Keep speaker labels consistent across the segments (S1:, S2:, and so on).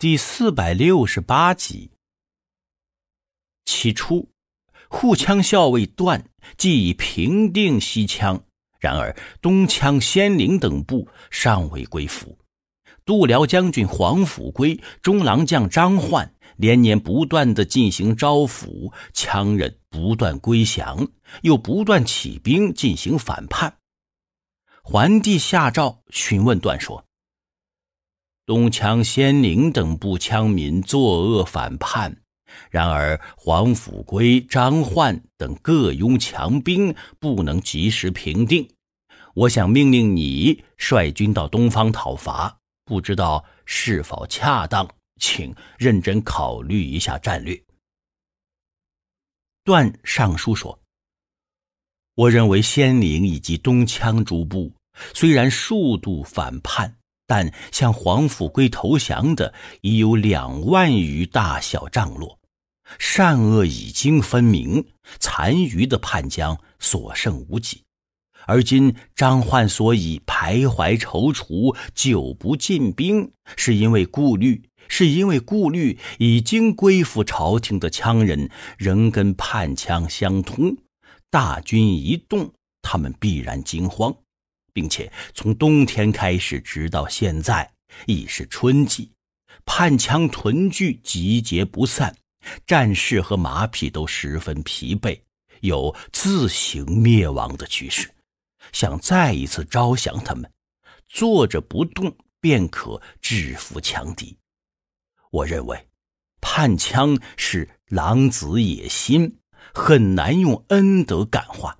S1: 第四百六十八集。起初，护羌校尉段既已平定西羌，然而东羌仙灵等部尚未归服。度辽将军黄甫归、中郎将张焕连年不断的进行招抚，羌人不断归降，又不断起兵进行反叛。桓帝下诏询问段说。东羌先宁等部羌民作恶反叛，然而黄甫归、张焕等各拥强兵，不能及时平定。我想命令你率军到东方讨伐，不知道是否恰当？请认真考虑一下战略。段尚书说：“我认为先零以及东羌诸部虽然数度反叛。”但向皇甫归投降的已有两万余大小帐落，善恶已经分明，残余的叛将所剩无几。而今张焕所以徘徊踌躇，久不进兵，是因为顾虑，是因为顾虑已经归附朝廷的羌人仍跟叛羌相通，大军一动，他们必然惊慌。并且从冬天开始，直到现在已是春季，叛羌屯聚集结不散，战士和马匹都十分疲惫，有自行灭亡的趋势。想再一次招降他们，坐着不动便可制服强敌。我认为，叛羌是狼子野心，很难用恩德感化。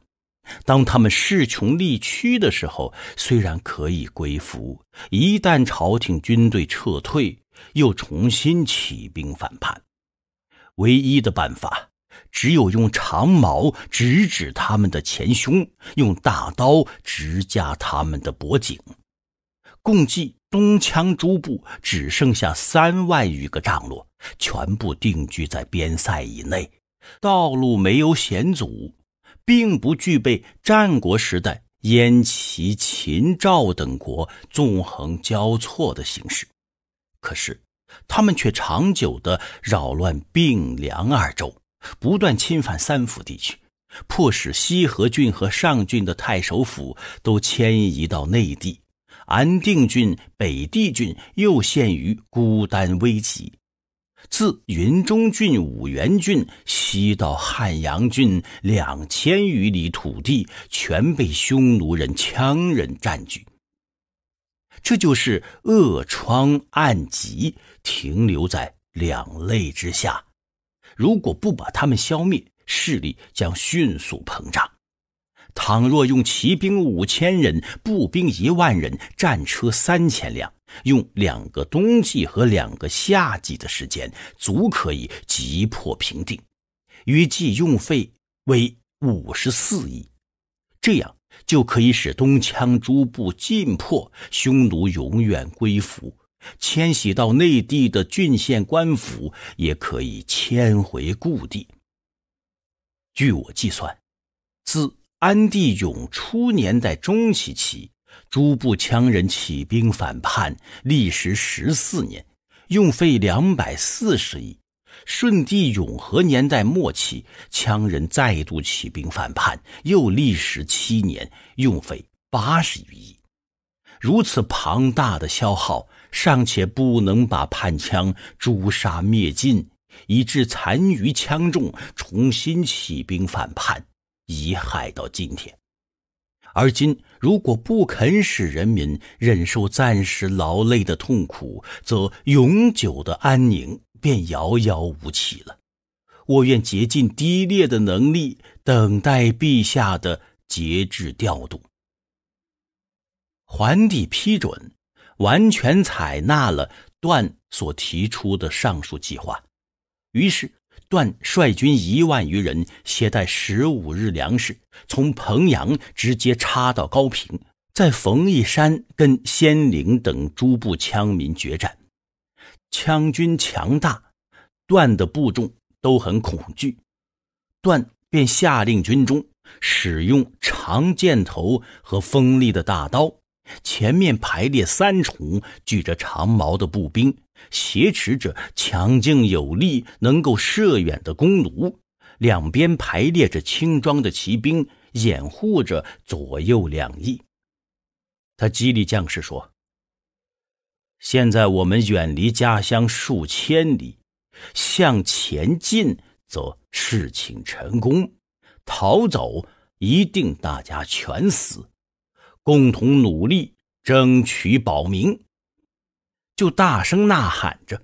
S1: 当他们势穷力屈的时候，虽然可以归服；一旦朝廷军队撤退，又重新起兵反叛。唯一的办法，只有用长矛直指他们的前胸，用大刀直架他们的脖颈。共计东羌诸部只剩下三万余个帐落，全部定居在边塞以内，道路没有险阻。并不具备战国时代燕、齐、秦、赵等国纵横交错的形势，可是他们却长久地扰乱并梁二州，不断侵犯三府地区，迫使西河郡和上郡的太守府都迁移到内地，安定郡、北地郡又陷于孤单危急。自云中郡、五原郡西到汉阳郡，两千余里土地全被匈奴人、羌人占据。这就是恶疮暗疾，停留在两肋之下。如果不把他们消灭，势力将迅速膨胀。倘若用骑兵五千人、步兵一万人、战车三千辆，用两个冬季和两个夏季的时间，足可以急破平定。预计用费为五十四亿，这样就可以使东羌诸部尽破，匈奴永远归服。迁徙到内地的郡县官府也可以迁回故地。据我计算，自安帝永初年代中期起，诸部羌人起兵反叛，历时十四年，用费两百四十亿。顺帝永和年代末期，羌人再度起兵反叛，又历时七年，用费八十余亿。如此庞大的消耗，尚且不能把叛羌诛杀灭尽，以致残余羌众重新起兵反叛。遗害到今天。而今，如果不肯使人民忍受暂时劳累的痛苦，则永久的安宁便遥遥无期了。我愿竭尽低劣的能力，等待陛下的节制调度。桓帝批准，完全采纳了段所提出的上述计划，于是。段率军一万余人，携带十五日粮食，从彭阳直接插到高平，在冯一山跟仙灵等诸部羌民决战。羌军强大，段的部众都很恐惧。段便下令军中使用长箭头和锋利的大刀，前面排列三重举着长矛的步兵。挟持着强劲有力、能够射远的弓弩，两边排列着轻装的骑兵，掩护着左右两翼。他激励将士说：“现在我们远离家乡数千里，向前进则事情成功，逃走一定大家全死。共同努力，争取保民。”就大声呐喊着，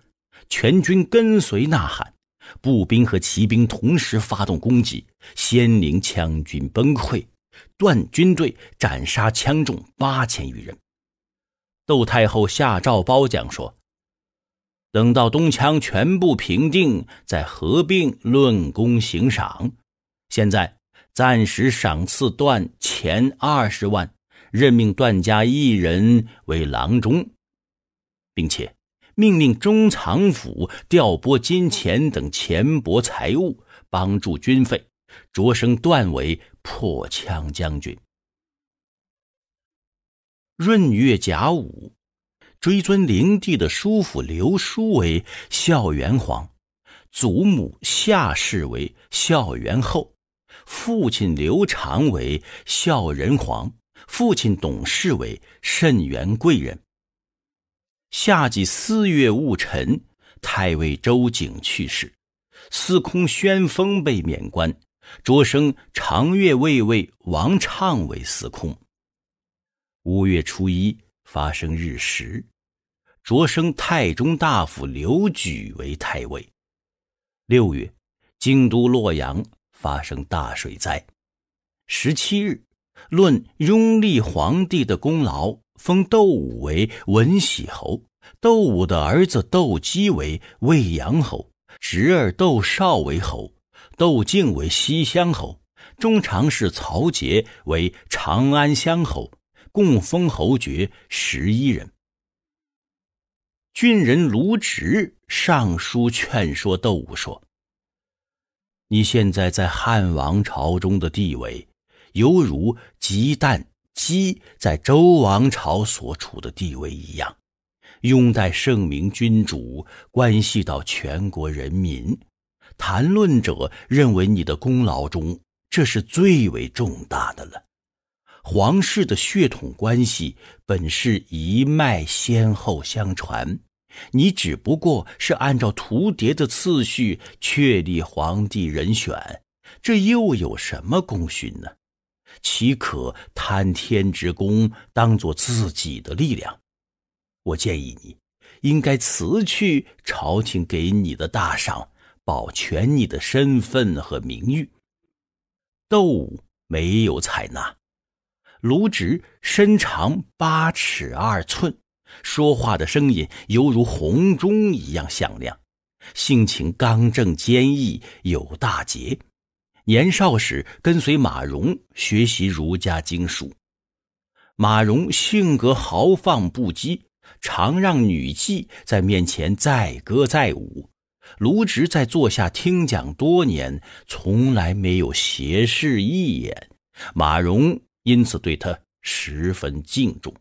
S1: 全军跟随呐喊，步兵和骑兵同时发动攻击，先令羌军崩溃，段军队斩杀羌众八千余人。窦太后下诏褒奖说：“等到东羌全部平定，再合并论功行赏。现在暂时赏赐段钱二十万，任命段家一人为郎中。”并且命令中藏府调拨金钱等钱帛财物，帮助军费，擢升段为破羌将军。闰月甲午，追尊灵帝的叔父刘叔为孝元皇，祖母夏氏为孝元后，父亲刘长为孝仁皇，父亲董氏为慎元贵人。夏季四月戊辰，太尉周景去世，司空宣封被免官，擢升长乐卫尉王畅为司空。五月初一发生日食，擢升太中大夫刘举为太尉。六月，京都洛阳发生大水灾。十七日，论拥立皇帝的功劳。封窦武为文喜侯，窦武的儿子窦姬为魏阳侯，侄儿窦绍为侯，窦靖为西乡侯，中常侍曹节为长安乡侯，共封侯爵十一人。郡人卢植上书劝说窦武说：“你现在在汉王朝中的地位，犹如鸡蛋。”姬在周王朝所处的地位一样，拥戴圣明君主关系到全国人民。谈论者认为你的功劳中，这是最为重大的了。皇室的血统关系本是一脉先后相传，你只不过是按照图牒的次序确立皇帝人选，这又有什么功勋呢？岂可贪天之功，当做自己的力量？我建议你，应该辞去朝廷给你的大赏，保全你的身份和名誉。窦没有采纳。卢植身长八尺二寸，说话的声音犹如洪钟一样响亮，性情刚正坚毅，有大节。年少时跟随马融学习儒家经书，马融性格豪放不羁，常让女妓在面前载歌载舞。卢植在座下听讲多年，从来没有斜视一眼，马融因此对他十分敬重。